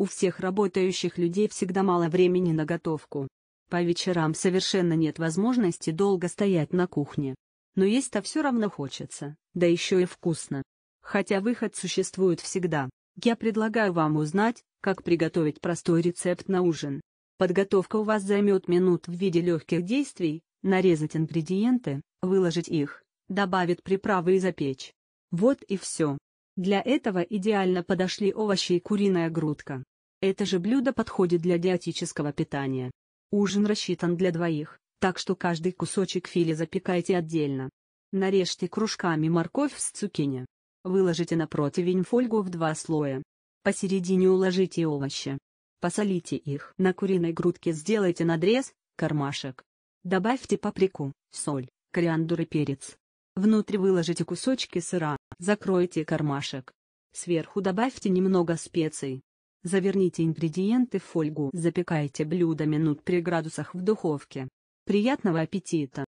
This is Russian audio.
У всех работающих людей всегда мало времени на готовку. По вечерам совершенно нет возможности долго стоять на кухне. Но есть-то все равно хочется, да еще и вкусно. Хотя выход существует всегда, я предлагаю вам узнать, как приготовить простой рецепт на ужин. Подготовка у вас займет минут в виде легких действий, нарезать ингредиенты, выложить их, добавить приправы и запечь. Вот и все. Для этого идеально подошли овощи и куриная грудка. Это же блюдо подходит для диетического питания. Ужин рассчитан для двоих, так что каждый кусочек филе запекайте отдельно. Нарежьте кружками морковь с цукини. Выложите на противень фольгу в два слоя. Посередине уложите овощи. Посолите их. На куриной грудке сделайте надрез, кармашек. Добавьте паприку, соль, кориандр и перец. Внутри выложите кусочки сыра, закройте кармашек. Сверху добавьте немного специй. Заверните ингредиенты в фольгу. Запекайте блюдо минут при градусах в духовке. Приятного аппетита!